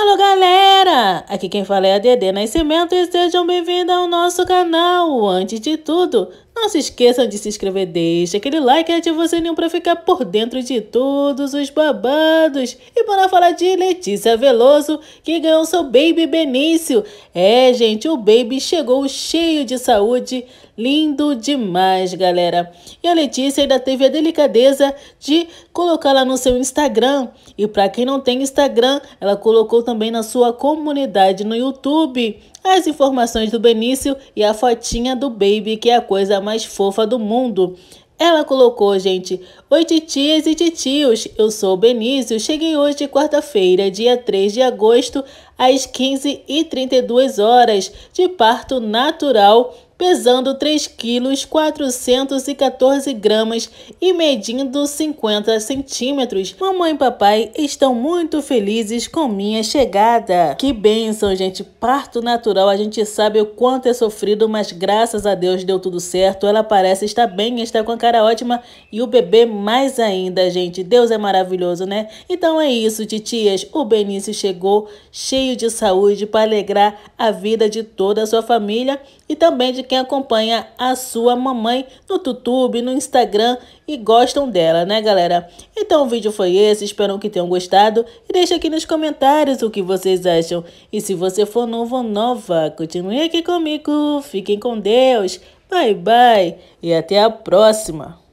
Alô galera, aqui quem fala é a Dedê Nascimento e sejam bem-vindos ao nosso canal. Antes de tudo, não se esqueçam de se inscrever, deixa aquele like e ativa o sininho para ficar por dentro de todos os babados. E para falar de Letícia Veloso, que ganhou seu Baby Benício. É, gente, o Baby chegou cheio de saúde, lindo demais, galera. E a Letícia ainda teve a delicadeza de colocar lá no seu Instagram. E para quem não tem Instagram, ela colocou também na sua comunidade no YouTube as informações do Benício e a fotinha do Baby, que é a coisa mais mais fofa do mundo. Ela colocou, gente, Oi titias e titios, eu sou Benício, cheguei hoje quarta-feira, dia 3 de agosto, às 15h32 horas, de parto natural, pesando 3,414 gramas e medindo 50 centímetros. Mamãe e papai estão muito felizes com minha chegada. Que bênção, gente. Parto natural, a gente sabe o quanto é sofrido, mas graças a Deus deu tudo certo. Ela parece estar bem, está com a cara ótima e o bebê mais ainda, gente. Deus é maravilhoso, né? Então é isso, titias. O Benício chegou cheio de saúde para alegrar a vida de toda a sua família e também de quem acompanha a sua mamãe no YouTube, no Instagram e gostam dela, né, galera? Então o vídeo foi esse, espero que tenham gostado e deixe aqui nos comentários o que vocês acham. E se você for novo ou nova, continue aqui comigo, fiquem com Deus, bye bye e até a próxima!